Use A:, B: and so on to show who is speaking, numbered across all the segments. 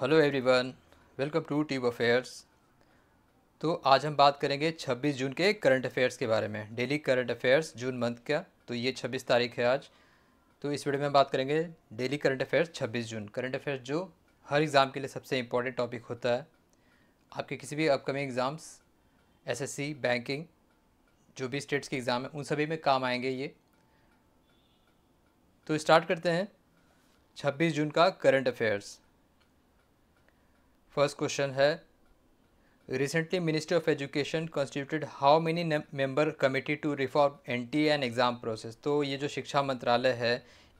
A: hello everyone welcome to tube affairs तो आज हम बात करेंगे 26 जून के करंट अफेयर्स के बारे में daily current affairs June month का तो ये 26 तारीख है आज तो इस वीडियो में हम बात करेंगे daily current affairs 26 June current affairs जो हर एग्ज़ाम के लिए सबसे इम्पोर्टेंट टॉपिक होता है आपके किसी भी अपकमिंग एग्ज़ाम्स एस बैंकिंग जो भी स्टेट्स के एग्ज़ाम हैं उन सभी में काम आएंगे ये तो स्टार्ट करते हैं छब्बीस जून का करंट अफेयर्स फर्स्ट क्वेश्चन है recently ministry of education constituted how many member committee to reform anti and exam process तो ये जो शिक्षा मंत्रालय है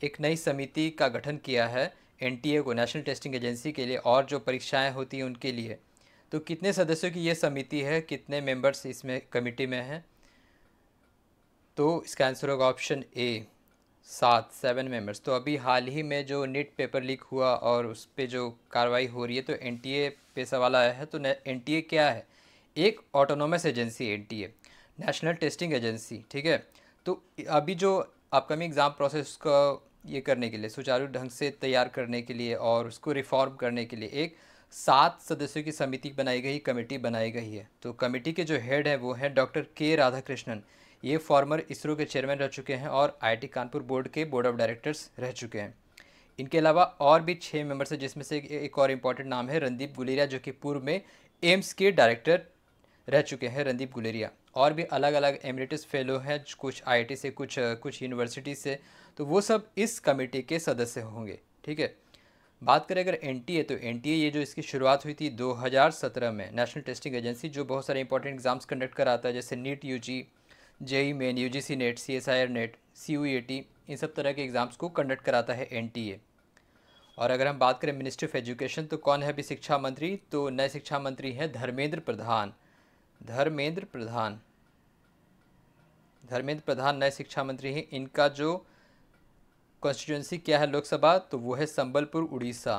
A: एक नई समिति का गठन किया है एन को नेशनल टेस्टिंग एजेंसी के लिए और जो परीक्षाएं होती हैं उनके लिए तो कितने सदस्यों की ये समिति है कितने मेंबर्स इसमें कमेटी में हैं तो इसका आंसर होगा ऑप्शन ए सात सेवन मेंबर्स तो अभी हाल ही में जो नीट पेपर लीक हुआ और उस पर जो कार्रवाई हो रही है तो एन पे सवाल आया है तो एन क्या है एक autonomous agency N national testing agency ठीक है तो अभी जो अपकमिंग एग्ज़ाम प्रोसेस का ये करने के लिए सुचारू ढंग से तैयार करने के लिए और उसको रिफॉर्म करने के लिए एक सात सदस्यों की समिति बनाई गई कमेटी बनाई गई है तो कमेटी के जो हेड हैं वो हैं डॉक्टर के राधाकृष्णन ये फॉर्मर इसरो के चेयरमैन रह चुके हैं और आईआईटी कानपुर बोर्ड के बोर्ड ऑफ डायरेक्टर्स रह चुके हैं इनके अलावा और भी छः मेंबर्स हैं जिसमें से एक और इम्पॉर्टेंट नाम है रणदीप गुलेरिया जो कि पूर्व में एम्स के डायरेक्टर रह चुके हैं रणदीप गुलेरिया और भी अलग अलग एमरेटिस फेलो हैं कुछ आई से कुछ कुछ यूनिवर्सिटी से तो वो सब इस कमेटी के सदस्य होंगे ठीक है बात करें अगर एन तो एन ये जो इसकी शुरुआत हुई थी 2017 में नेशनल टेस्टिंग एजेंसी जो बहुत सारे इंपॉर्टेंट एग्जाम्स कंडक्ट कराता है जैसे NEET U JEE main U G C NET C S I R NET C U E T इन सब तरह के एग्ज़ाम्स को कंडक्ट कराता है एन टी ए और अगर हम बात करें मिनिस्ट्री ऑफ एजुकेशन तो कौन है अभी शिक्षा मंत्री तो नए शिक्षा मंत्री हैं धर्मेंद्र प्रधान धर्मेंद्र प्रधान धर्मेंद्र प्रधान नए शिक्षा मंत्री हैं इनका जो कॉन्स्टिट्यूंसी क्या है लोकसभा तो वो है संबलपुर उड़ीसा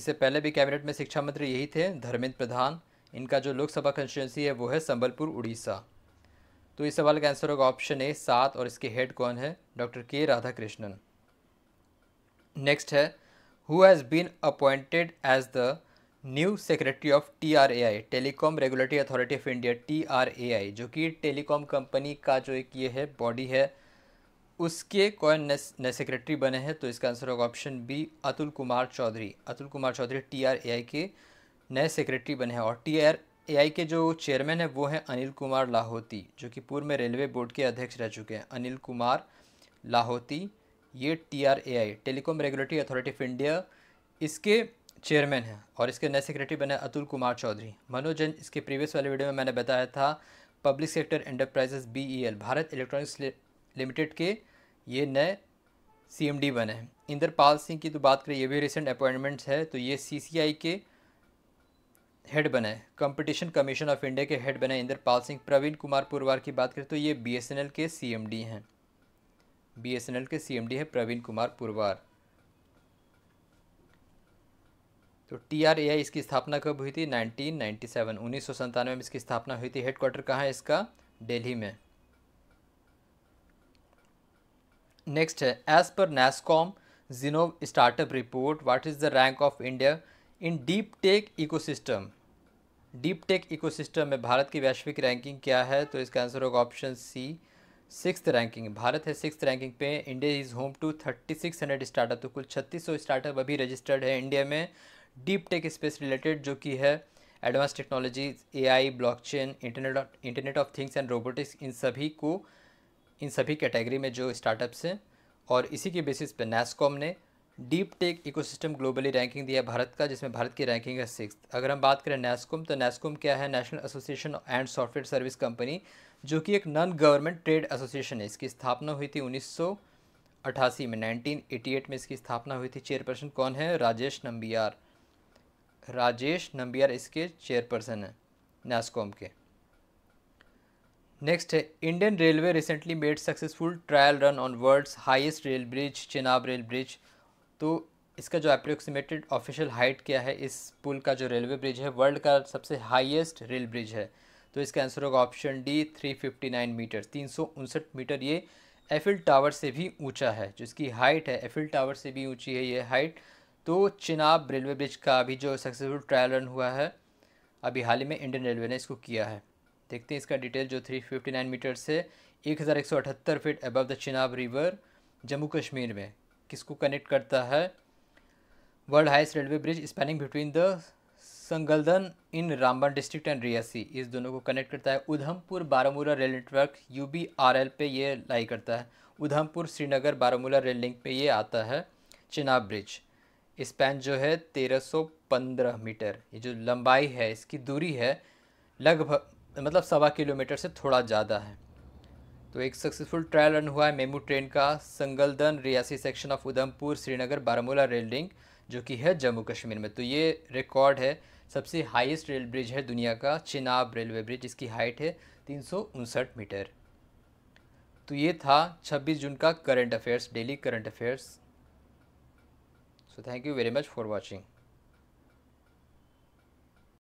A: इससे पहले भी कैबिनेट में शिक्षा मंत्री यही थे धर्मेंद्र प्रधान इनका जो लोकसभा कंस्टिट्यूंसी है वो है संबलपुर उड़ीसा तो इस सवाल का आंसर होगा ऑप्शन ए सात और इसके हेड कौन है doctor K Radha Krishnan next है who has been appointed as the new secretary of T R A I telecom regulatory authority of India T R A I जो कि टेलीकॉम कंपनी का जो एक ये है बॉडी है उसके कौन नए सेक्रेटरी बने हैं तो इसका आंसर होगा option B Atul Kumar Chaudhary Atul Kumar Chaudhary T R A I के नए सेक्रेटरी बने हैं और टी आर ए आई के जो चेयरमैन हैं वो हैं अनिल कुमार लाहौती जो कि पूर्व में रेलवे बोर्ड के अध्यक्ष रह चुके हैं अनिल कुमार लाहौती ये T R A I telecom regulatory authority of India इसके चेयरमैन हैं और इसके नए सेक्रेटरी बने अतुल कुमार चौधरी मनोज जैन इसके प्रीवियस वाले वीडियो में मैंने बताया था public sector enterprises B E L Bharat electronics limited के ये नए सी एम डी बने हैं इंद्रपाल सिंह की तो बात करें ये भी रिसेंट अपॉइंटमेंट्स है तो ये सी सी आई के हेड बने कंपटीशन कमीशन ऑफ इंडिया के हेड बने इंद्रपाल सिंह प्रवीण कुमार पुरवार की बात करें तो ये बीएसएनएल के सीएमडी हैं बीएसएनएल के सीएमडी है प्रवीण कुमार पुरवार तो टी आर ए इसकी स्थापना कब हुई थी 1997 1997 में इसकी स्थापना हुई थी हेडक्वार्टर कहाँ है इसका दिल्ली में नेक्स्ट है एज पर NASSCOM Zinnov startup report what is the rank of India in deep tech ecosystem deep tech ecosystem में भारत की वैश्विक रैंकिंग क्या है तो इसका आंसर होगा option C six ranking Bharat है सिक्स रैंकिंग पे India is home to thirty six hundred startup तो कुल छत्तीस सौ स्टार्टअप अभी रजिस्टर्ड है इंडिया में डीप टेक स्पेस रिलेटेड जो कि है advance technology blockchain internet internet of things and robotics इन सभी को इन सभी कैटेगरी में जो स्टार्टअप्स हैं और इसी के बेसिस पे नेस्कॉम ने deep tech ecosystem globally ranking दिया भारत का जिसमें भारत की रैंकिंग है सिक्स अगर हम बात करें नेस्कोम तो नेस्कोम क्या है national association and software service company जो कि एक नॉन गवर्नमेंट ट्रेड एसोसिएशन है इसकी स्थापना हुई थी उन्नीस में 1988 में इसकी स्थापना हुई थी चेयरपर्सन कौन है राजेश नंबियार राजेश नंबियार इसके चेयरपर्सन हैं नेस्कॉम के नेक्स्ट है Indian railway recently made successful trial run on world's highest rail bridge Chenab rail bridge तो इसका जो अप्रोक्सीमेटेड ऑफिशियल हाइट क्या है इस पुल का जो रेलवे ब्रिज है वर्ल्ड का सबसे हाईएस्ट रेल ब्रिज है तो इसका आंसर होगा ऑप्शन डी 359 मीटर तीन मीटर ये एफिल टावर से भी ऊंचा है जिसकी हाइट है एफिल टावर से भी ऊंची है ये हाइट तो चिनाब रेलवे ब्रिज का अभी जो सक्सेसफुल ट्रायल रन हुआ है अभी हाल ही में इंडियन रेलवे ने इसको किया है देखते हैं इसका डिटेल जो नाइन मीटर से एक एक हज़ार सौ अठहत्तर feet above the Chenab river Jammu Kashmir में किसको कनेक्ट करता है world highest railway bridge spanning between the Sangaldan in Ramban district and Reasi इस दोनों को कनेक्ट करता है Udhampur Baramulla rail network U B R L पे ये लाई करता है उधमपुर श्रीनगर बारामूला रेल लिंक पे ये आता है चिनाब ब्रिज स्पैन जो है तेरह सौ पंद्रह मीटर ये जो लंबाई है इसकी दूरी है लगभग मतलब सवा किलोमीटर से थोड़ा ज़्यादा है तो एक सक्सेसफुल ट्रायल रन हुआ है मेमू ट्रेन का Sangaldan Reasi section of Udhampur Srinagar Baramulla rail link जो कि है जम्मू कश्मीर में तो ये रिकॉर्ड है सबसे हाईएस्ट रेल ब्रिज है दुनिया का चिनाब रेलवे ब्रिज इसकी हाइट है तीन मीटर तो ये था 26 जून का current affairs daily current affairs so thank you very much for watching